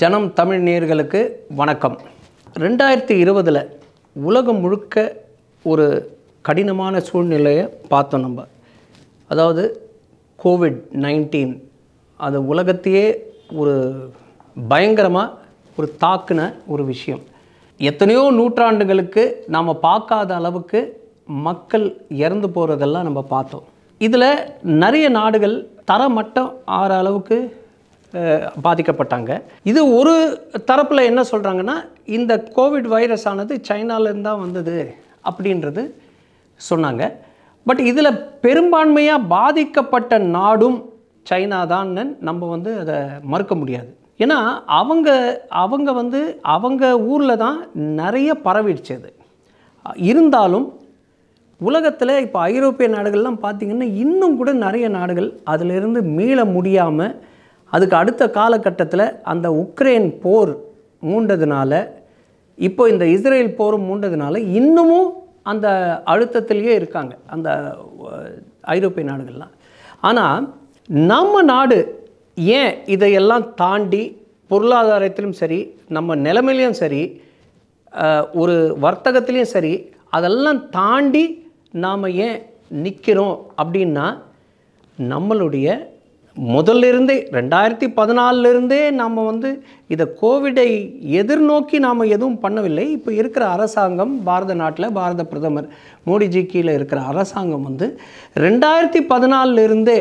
ஜனம் தமிழ் நேர்களுக்கு வணக்கம் ரெண்டாயிரத்தி இருபதில் உலகம் முழுக்க ஒரு கடினமான சூழ்நிலையை பார்த்தோம் நம்ம அதாவது கோவிட் நைன்டீன் அது உலகத்தையே ஒரு பயங்கரமாக ஒரு தாக்குன ஒரு விஷயம் எத்தனையோ நூற்றாண்டுகளுக்கு நாம் பார்க்காத அளவுக்கு மக்கள் இறந்து போகிறதெல்லாம் நம்ம பார்த்தோம் இதில் நிறைய நாடுகள் தரமட்டம் ஆற அளவுக்கு பாதிக்கப்பட்டாங்க இது ஒரு தரப்பில் என்ன சொல்கிறாங்கன்னா இந்த கோவிட் வைரஸ் ஆனது சைனாலேருந்து தான் வந்தது அப்படின்றது சொன்னாங்க பட் இதில் பெரும்பான்மையாக பாதிக்கப்பட்ட நாடும் சைனா தான் நம்ம வந்து அதை மறுக்க முடியாது ஏன்னா அவங்க அவங்க வந்து அவங்க ஊரில் தான் நிறைய பரவிடுச்சு அது இருந்தாலும் உலகத்தில் இப்போ ஐரோப்பிய நாடுகள்லாம் பார்த்திங்கன்னா இன்னும் கூட நிறைய நாடுகள் அதிலிருந்து மீள முடியாமல் அதுக்கு அடுத்த காலகட்டத்தில் அந்த உக்ரைன் போர் மூண்டதுனால இப்போ இந்த இஸ்ரேல் போர் மூண்டதுனால இன்னமும் அந்த அழுத்தத்திலேயே இருக்காங்க அந்த ஐரோப்பிய நாடுகள்லாம் ஆனால் நம்ம நாடு ஏன் இதையெல்லாம் தாண்டி பொருளாதாரத்திலும் சரி நம்ம நிலைமையிலையும் சரி ஒரு வர்த்தகத்திலையும் சரி அதெல்லாம் தாண்டி நாம் ஏன் நிற்கிறோம் அப்படின்னா நம்மளுடைய முதல்லிருந்தே ரெண்டாயிரத்தி பதினாலிருந்தே நாம் வந்து இதை கோவிடை எதிர்நோக்கி நாம் எதுவும் பண்ணவில்லை இப்போ இருக்கிற அரசாங்கம் பாரத நாட்டில் பாரத பிரதமர் மோடிஜி கீழே இருக்கிற அரசாங்கம் வந்து ரெண்டாயிரத்தி பதினாலிருந்தே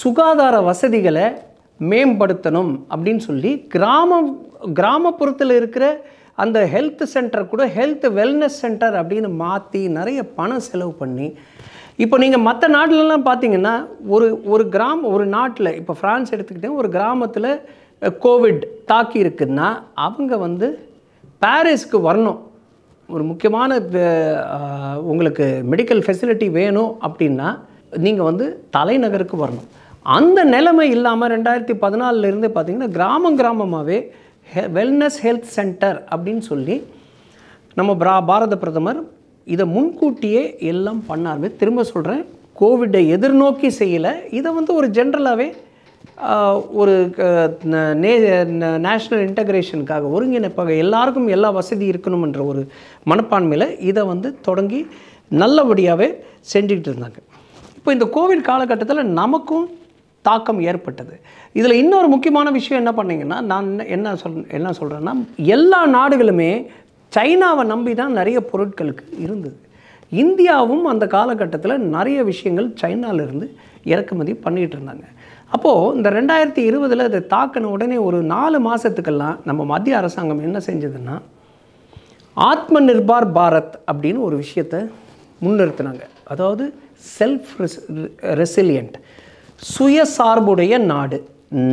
சுகாதார வசதிகளை மேம்படுத்தணும் அப்படின்னு சொல்லி கிராமம் கிராமப்புறத்தில் இருக்கிற அந்த ஹெல்த் சென்டர் கூட ஹெல்த் வெல்னஸ் சென்டர் அப்படின்னு மாற்றி நிறைய பணம் செலவு பண்ணி இப்போ நீங்கள் மற்ற நாட்டிலலாம் பார்த்தீங்கன்னா ஒரு ஒரு கிராம ஒரு நாட்டில் இப்போ ஃப்ரான்ஸ் எடுத்துக்கிட்டேன் ஒரு கிராமத்தில் கோவிட் தாக்கி இருக்குன்னா அவங்க வந்து பாரிஸ்க்கு வரணும் ஒரு முக்கியமான உங்களுக்கு மெடிக்கல் ஃபெசிலிட்டி வேணும் அப்படின்னா நீங்கள் வந்து தலைநகருக்கு வரணும் அந்த நிலைமை இல்லாமல் ரெண்டாயிரத்தி பதினாலிருந்து பார்த்திங்கன்னா கிராமம் கிராமமாகவே ஹெ வெல்னஸ் ஹெல்த் சென்டர் அப்படின்னு சொல்லி நம்ம பிரா பாரத பிரதமர் இதை முன்கூட்டியே எல்லாம் பண்ணாருமே திரும்ப சொல்கிறேன் கோவிட்டை எதிர்நோக்கி செய்யலை இதை வந்து ஒரு ஜென்ரலாகவே ஒரு நே நேஷ்னல் இன்டகிரேஷனுக்காக ஒருங்கிணைப்பாக எல்லாருக்கும் எல்லா வசதி இருக்கணும்ன்ற ஒரு மனப்பான்மையில் இதை வந்து தொடங்கி நல்லபடியாகவே செஞ்சுக்கிட்டு இருந்தாங்க இப்போ இந்த கோவிட் காலகட்டத்தில் நமக்கும் தாக்கம் ஏற்பட்டது இதில் இன்னொரு முக்கியமான விஷயம் என்ன பண்ணிங்கன்னா நான் என்ன சொல் என்ன சொல்கிறேன்னா எல்லா நாடுகளுமே சைனாவை நம்பி தான் நிறைய பொருட்களுக்கு இருந்தது இந்தியாவும் அந்த காலகட்டத்தில் நிறைய விஷயங்கள் சைனாவிலிருந்து இறக்குமதி பண்ணிகிட்டு இருந்தாங்க அப்போது இந்த ரெண்டாயிரத்தி இருபதில் அதை தாக்கின உடனே ஒரு நாலு மாதத்துக்கெல்லாம் நம்ம மத்திய அரசாங்கம் என்ன செஞ்சதுன்னா ஆத்ம நிர்பார் பாரத் அப்படின்னு ஒரு விஷயத்தை முன்னிறுத்தினாங்க அதாவது செல்ஃப் ரெசிலியன்ட் சுயசார்புடைய நாடு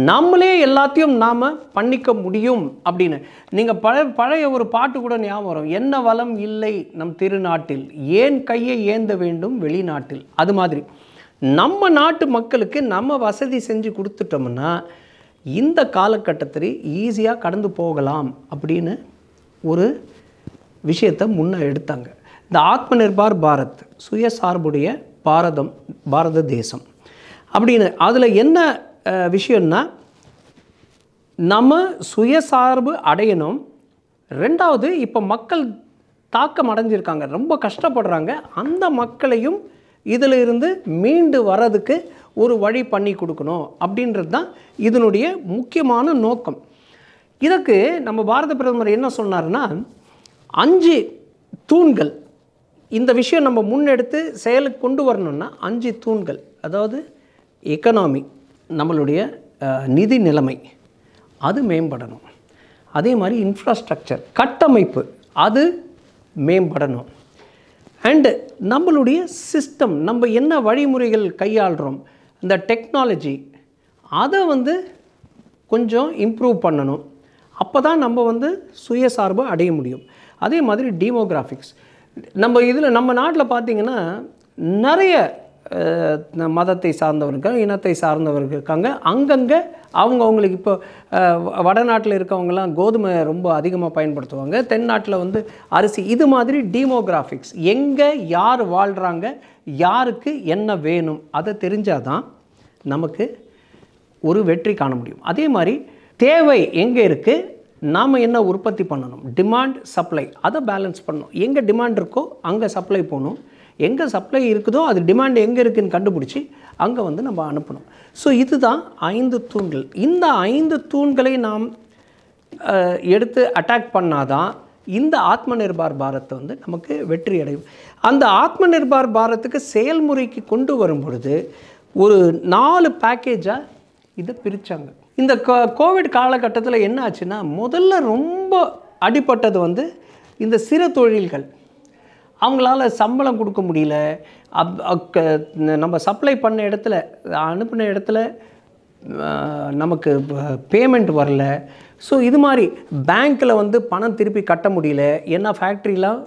நம்மளே எல்லாத்தையும் நாம் பண்ணிக்க முடியும் அப்படின்னு நீங்கள் பழைய பழைய ஒரு பாட்டு கூட ஞாபகம் வரும் என்ன வளம் இல்லை நம் திருநாட்டில் ஏன் கையை ஏந்த வேண்டும் வெளிநாட்டில் அது மாதிரி நம்ம நாட்டு மக்களுக்கு நம்ம வசதி செஞ்சு கொடுத்துட்டோம்னா இந்த காலகட்டத்தில் ஈஸியாக கடந்து போகலாம் அப்படின்னு ஒரு விஷயத்தை முன்னே எடுத்தாங்க இந்த ஆத்ம நிர்பார் பாரத் சுயசார்புடைய பாரதம் பாரத தேசம் அப்படின்னு அதில் என்ன விஷயம்னா நம்ம சுயசார்பு அடையணும் ரெண்டாவது இப்போ மக்கள் தாக்கம் அடைஞ்சிருக்காங்க ரொம்ப கஷ்டப்படுறாங்க அந்த மக்களையும் இதில் இருந்து மீண்டு வர்றதுக்கு ஒரு வழி பண்ணி கொடுக்கணும் அப்படின்றது தான் இதனுடைய முக்கியமான நோக்கம் இதுக்கு நம்ம பாரத பிரதமர் என்ன சொன்னார்னா அஞ்சு தூண்கள் இந்த விஷயம் நம்ம முன்னெடுத்து செயலுக்கு கொண்டு வரணும்னா அஞ்சு தூண்கள் அதாவது எக்கனாமி நம்மளுடைய நிதி நிலைமை அது மேம்படணும் அதே மாதிரி இன்ஃப்ராஸ்ட்ரக்சர் கட்டமைப்பு அது மேம்படணும் அண்டு நம்மளுடைய சிஸ்டம் நம்ம என்ன வழிமுறைகள் கையாளுகிறோம் இந்த டெக்னாலஜி அதை வந்து கொஞ்சம் இம்ப்ரூவ் பண்ணணும் அப்போ தான் நம்ம வந்து சுயசார்பு அடைய முடியும் அதே மாதிரி டீமோகிராஃபிக்ஸ் நம்ம இதில் நம்ம நாட்டில் பார்த்திங்கன்னா நிறைய மதத்தை சார்ந்தவர்கள் இனத்தை சார்ந்தவர்கள் இருக்காங்க அங்கங்கே அவங்க அவங்களுக்கு இப்போ வடநாட்டில் இருக்கவங்கலாம் கோதுமை ரொம்ப அதிகமாக பயன்படுத்துவாங்க தென்னாட்டில் வந்து அரிசி இது மாதிரி டீமோகிராஃபிக்ஸ் எங்கே யார் வாழ்கிறாங்க யாருக்கு என்ன வேணும் அதை தெரிஞ்சால் தான் நமக்கு ஒரு வெற்றி காண முடியும் அதே மாதிரி தேவை எங்கே இருக்குது நாம் என்ன உற்பத்தி பண்ணணும் டிமாண்ட் சப்ளை அதை பேலன்ஸ் பண்ணணும் எங்கே டிமாண்ட் இருக்கோ அங்கே சப்ளை போகணும் எங்கே சப்ளை இருக்குதோ அது டிமாண்ட் எங்கே இருக்குதுன்னு கண்டுபிடிச்சி அங்கே வந்து நம்ம அனுப்பணும் ஸோ இதுதான் ஐந்து தூண்கள் இந்த ஐந்து தூண்களை நாம் எடுத்து அட்டாக் பண்ணாதான் இந்த ஆத்ம நிர்பார் பாரத்தை வந்து நமக்கு வெற்றி அடையும் அந்த ஆத்ம நிர்பார் பாரத்துக்கு செயல்முறைக்கு கொண்டு வரும் பொழுது ஒரு நாலு பேக்கேஜாக இதை பிரித்தாங்க இந்த கோவிட் காலகட்டத்தில் என்ன ஆச்சுன்னா முதல்ல ரொம்ப அடிப்பட்டது வந்து இந்த சிறு தொழில்கள் அவங்களால சம்பளம் கொடுக்க முடியல அப் நம்ம சப்ளை பண்ண இடத்துல அனுப்பின இடத்துல நமக்கு பேமெண்ட் வரல ஸோ இது மாதிரி பேங்க்கில் வந்து பணம் திருப்பி கட்ட முடியல ஏன்னா ஃபேக்ட்ரிலாம்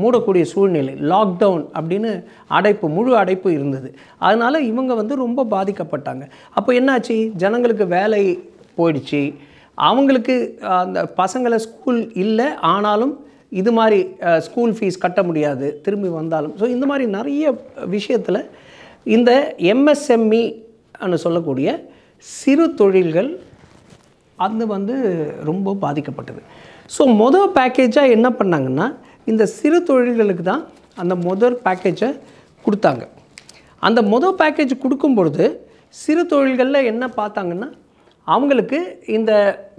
மூடக்கூடிய சூழ்நிலை லாக்டவுன் அப்படின்னு அடைப்பு முழு அடைப்பு இருந்தது அதனால் இவங்க வந்து ரொம்ப பாதிக்கப்பட்டாங்க அப்போ என்னாச்சு ஜனங்களுக்கு வேலை போயிடுச்சு அவங்களுக்கு அந்த பசங்களை ஸ்கூல் இல்லை ஆனாலும் இது மாதிரி ஸ்கூல் ஃபீஸ் கட்ட முடியாது திரும்பி வந்தாலும் ஸோ இந்த மாதிரி நிறைய விஷயத்தில் இந்த எம்எஸ்எம்இ e அனு சொல்லக்கூடிய சிறு தொழில்கள் அது வந்து ரொம்ப பாதிக்கப்பட்டது ஸோ மொதல் பேக்கேஜாக என்ன பண்ணாங்கன்னா இந்த சிறு தொழில்களுக்கு தான் அந்த முதல் பேக்கேஜை கொடுத்தாங்க அந்த மொதல் பேக்கேஜ் கொடுக்கும் பொழுது சிறு தொழில்களில் என்ன பார்த்தாங்கன்னா அவங்களுக்கு இந்த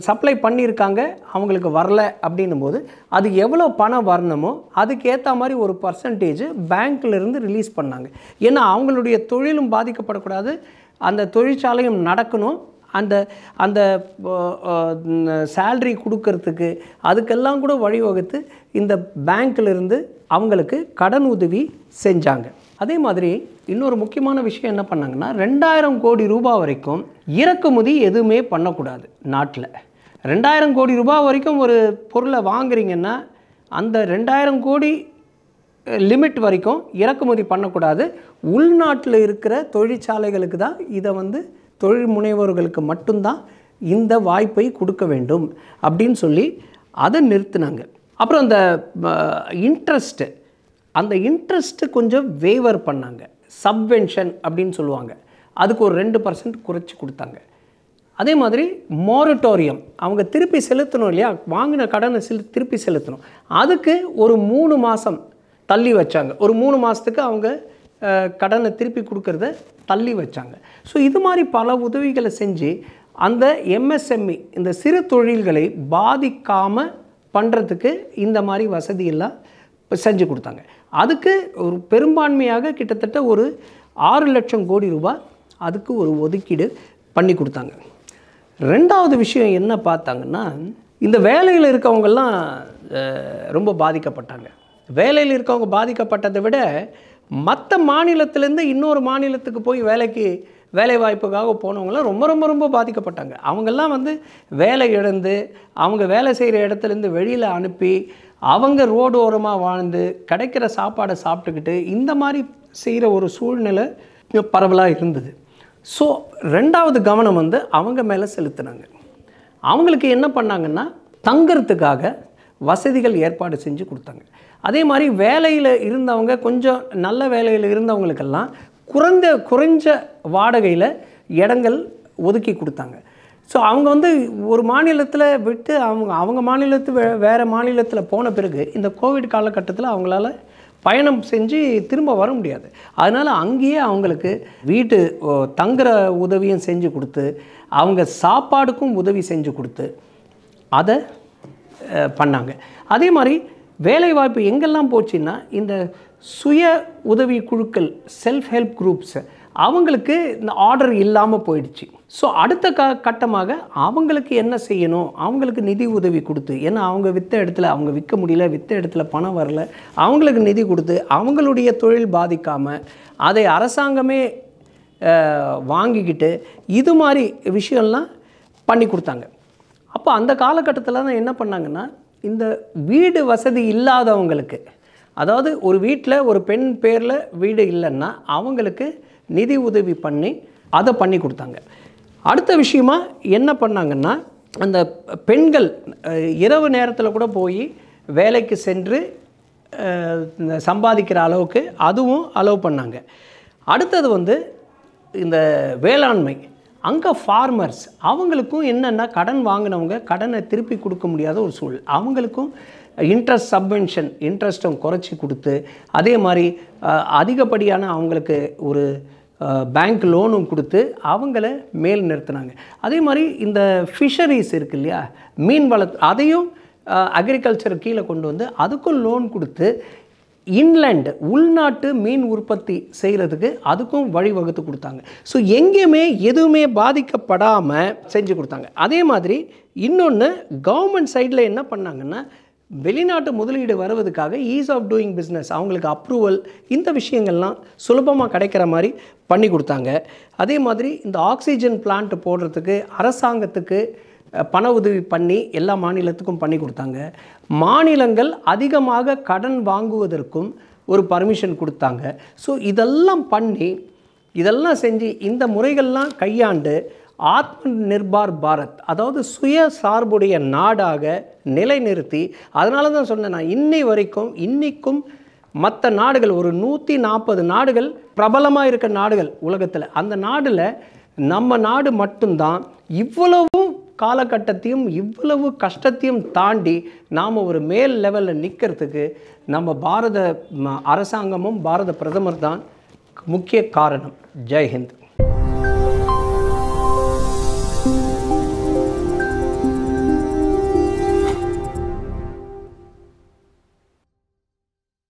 சப்ளை பண்ணியிருக்காங்க அவங்களுக்கு வரல அப்படின்னும் போது அது எவ்வளோ பணம் வரணுமோ அதுக்கேற்ற மாதிரி ஒரு பர்சன்டேஜ் பேங்க்லேருந்து ரிலீஸ் பண்ணாங்க ஏன்னா அவங்களுடைய தொழிலும் பாதிக்கப்படக்கூடாது அந்த தொழிற்சாலையும் நடக்கணும் அந்த அந்த சேல்ரி கொடுக்கறதுக்கு அதுக்கெல்லாம் கூட வழிவகுத்து இந்த பேங்க்லேருந்து அவங்களுக்கு கடன் உதவி செஞ்சாங்க அதே மாதிரி இன்னொரு முக்கியமான விஷயம் என்ன பண்ணாங்கன்னா ரெண்டாயிரம் கோடி ரூபாய் வரைக்கும் இறக்குமதி எதுவுமே பண்ணக்கூடாது நாட்டில் ரெண்டாயிரம் கோடி ரூபாய் வரைக்கும் ஒரு பொருளை வாங்குறீங்கன்னா அந்த ரெண்டாயிரம் கோடி லிமிட் வரைக்கும் இறக்குமதி பண்ணக்கூடாது உள்நாட்டில் இருக்கிற தொழிற்சாலைகளுக்கு தான் இதை வந்து தொழில் முனைவோர்களுக்கு மட்டும்தான் இந்த வாய்ப்பை கொடுக்க வேண்டும் அப்படின்னு சொல்லி அதை நிறுத்தினாங்க அப்புறம் அந்த இன்ட்ரெஸ்ட்டு அந்த இன்ட்ரெஸ்ட்டு கொஞ்சம் வேவர் பண்ணாங்க சப்வென்ஷன் அப்படின்னு சொல்லுவாங்க அதுக்கு ஒரு ரெண்டு பர்சன்ட் குறைச்சி கொடுத்தாங்க அதே மாதிரி மோரட்டோரியம் அவங்க திருப்பி செலுத்தணும் இல்லையா வாங்கின கடனை செலு திருப்பி செலுத்தணும் அதுக்கு ஒரு மூணு மாதம் தள்ளி வச்சாங்க ஒரு மூணு மாதத்துக்கு அவங்க கடனை திருப்பி கொடுக்கறத தள்ளி வச்சாங்க ஸோ இது மாதிரி பல உதவிகளை செஞ்சு அந்த எம்எஸ்எம்இ e, இந்த சிறு தொழில்களை பாதிக்காமல் பண்ணுறதுக்கு இந்த மாதிரி வசதியெல்லாம் செஞ்சு கொடுத்தாங்க அதுக்கு ஒரு பெரும்பான்மையாக கிட்டத்தட்ட ஒரு ஆறு லட்சம் கோடி ரூபாய் அதுக்கு ஒரு ஒதுக்கீடு பண்ணி கொடுத்தாங்க ரெண்டாவது விஷயம் என்ன பார்த்தாங்கன்னா இந்த வேலையில் இருக்கவங்கெல்லாம் ரொம்ப பாதிக்கப்பட்டாங்க வேலையில் இருக்கவங்க பாதிக்கப்பட்டதை விட மற்ற மாநிலத்திலேருந்து இன்னொரு மாநிலத்துக்கு போய் வேலைக்கு வேலை வாய்ப்புக்காக போனவங்களாம் ரொம்ப ரொம்ப ரொம்ப பாதிக்கப்பட்டாங்க அவங்கெல்லாம் வந்து வேலை இழந்து அவங்க வேலை செய்கிற இடத்துலேருந்து வெளியில் அனுப்பி அவங்க ரோடோரமாக வாழ்ந்து கிடைக்கிற சாப்பாடை சாப்பிட்டுக்கிட்டு இந்த மாதிரி செய்கிற ஒரு சூழ்நிலை பரவலாக இருந்தது ஸோ ரெண்டாவது கவனம் வந்து அவங்க மேலே செலுத்தினாங்க அவங்களுக்கு என்ன பண்ணாங்கன்னா தங்கிறதுக்காக வசதிகள் ஏற்பாடு செஞ்சு கொடுத்தாங்க அதே மாதிரி வேலையில் இருந்தவங்க கொஞ்சம் நல்ல வேலையில் இருந்தவங்களுக்கெல்லாம் குறைந்த குறைஞ்ச வாடகையில் இடங்கள் ஒதுக்கி கொடுத்தாங்க ஸோ அவங்க வந்து ஒரு மாநிலத்தில் விட்டு அவங்க அவங்க மாநிலத்து வே வேறு மாநிலத்தில் போன பிறகு இந்த கோவிட் காலகட்டத்தில் அவங்களால பயணம் செஞ்சு திரும்ப வர முடியாது அதனால் அங்கேயே அவங்களுக்கு வீட்டு தங்குற உதவியும் செஞ்சு கொடுத்து அவங்க சாப்பாடுக்கும் உதவி செஞ்சு கொடுத்து அதை பண்ணாங்க அதே மாதிரி வேலைவாய்ப்பு எங்கெல்லாம் போச்சுன்னா இந்த சுய உதவி குழுக்கள் செல்ஃப் ஹெல்ப் குரூப்ஸை அவங்களுக்கு இந்த ஆர்டர் இல்லாமல் போயிடுச்சு ஸோ அடுத்த க கட்டமாக அவங்களுக்கு என்ன செய்யணும் அவங்களுக்கு நிதி உதவி கொடுத்து ஏன்னா அவங்க விற்ற இடத்துல அவங்க விற்க முடியல விற்ற இடத்துல பணம் வரல அவங்களுக்கு நிதி கொடுத்து அவங்களுடைய தொழில் பாதிக்காமல் அதை அரசாங்கமே வாங்கிக்கிட்டு இது மாதிரி விஷயம்லாம் பண்ணி கொடுத்தாங்க அப்போ அந்த காலகட்டத்தில் தான் என்ன பண்ணாங்கன்னா இந்த வீடு வசதி இல்லாதவங்களுக்கு அதாவது ஒரு வீட்டில் ஒரு பெண் பேரில் வீடு இல்லைன்னா அவங்களுக்கு நிதி உதவி பண்ணி அதை பண்ணி கொடுத்தாங்க அடுத்த விஷயமா என்ன பண்ணாங்கன்னா அந்த பெண்கள் இரவு நேரத்தில் கூட போய் வேலைக்கு சென்று சம்பாதிக்கிற அளவுக்கு அதுவும் அலோவ் பண்ணாங்க அடுத்தது வந்து இந்த வேளாண்மை அங்கே ஃபார்மர்ஸ் அவங்களுக்கும் என்னென்னா கடன் வாங்கினவங்க கடனை திருப்பி கொடுக்க முடியாத ஒரு சூழல் அவங்களுக்கும் இன்ட்ரெஸ்ட் சப்வென்ஷன் இன்ட்ரெஸ்ட்டும் குறைச்சி கொடுத்து அதே மாதிரி அதிகப்படியான அவங்களுக்கு ஒரு பேங்க் லோனும் கொடுத்து அவங்கள மேல் நிறுத்தினாங்க அதே மாதிரி இந்த ஃபிஷரிஸ் இருக்கு இல்லையா மீன் வள அதையும் அக்ரிகல்ச்சர் கீழே கொண்டு வந்து அதுக்கும் லோன் கொடுத்து இன்லேண்டு உள்நாட்டு மீன் உற்பத்தி செய்கிறதுக்கு அதுக்கும் வழிவகுத்து கொடுத்தாங்க ஸோ எங்கேயுமே எதுவுமே பாதிக்கப்படாமல் செஞ்சு கொடுத்தாங்க அதே மாதிரி இன்னொன்று கவர்மெண்ட் சைடில் என்ன பண்ணாங்கன்னா வெளிநாட்டு முதலீடு வருவதுக்காக ஈஸ் ஆஃப் டூயிங் பிஸ்னஸ் அவங்களுக்கு அப்ரூவல் இந்த விஷயங்கள்லாம் சுலபமாக கிடைக்கிற மாதிரி பண்ணி கொடுத்தாங்க அதே மாதிரி இந்த ஆக்சிஜன் பிளான்ட் போடுறதுக்கு அரசாங்கத்துக்கு பண உதவி பண்ணி எல்லா மாநிலத்துக்கும் பண்ணி கொடுத்தாங்க மாநிலங்கள் அதிகமாக கடன் வாங்குவதற்கும் ஒரு பர்மிஷன் கொடுத்தாங்க ஸோ இதெல்லாம் பண்ணி இதெல்லாம் செஞ்சு இந்த முறைகள்லாம் கையாண்டு ஆத்ம நிர்பார் பாரத் அதாவது சுய சார்புடைய நாடாக நிலைநிறுத்தி அதனால தான் சொன்னேன் நான் இன்னை வரைக்கும் இன்றைக்கும் மற்ற நாடுகள் ஒரு நூற்றி நாற்பது நாடுகள் பிரபலமாக இருக்க நாடுகள் உலகத்தில் அந்த நாடில் நம்ம நாடு மட்டும்தான் இவ்வளவும் காலகட்டத்தையும் இவ்வளவு கஷ்டத்தையும் தாண்டி நாம் ஒரு மேல் லெவலில் நிற்கிறதுக்கு நம்ம பாரத அரசாங்கமும் பாரத பிரதமர் தான் முக்கிய காரணம் ஜெய்ஹிந்த்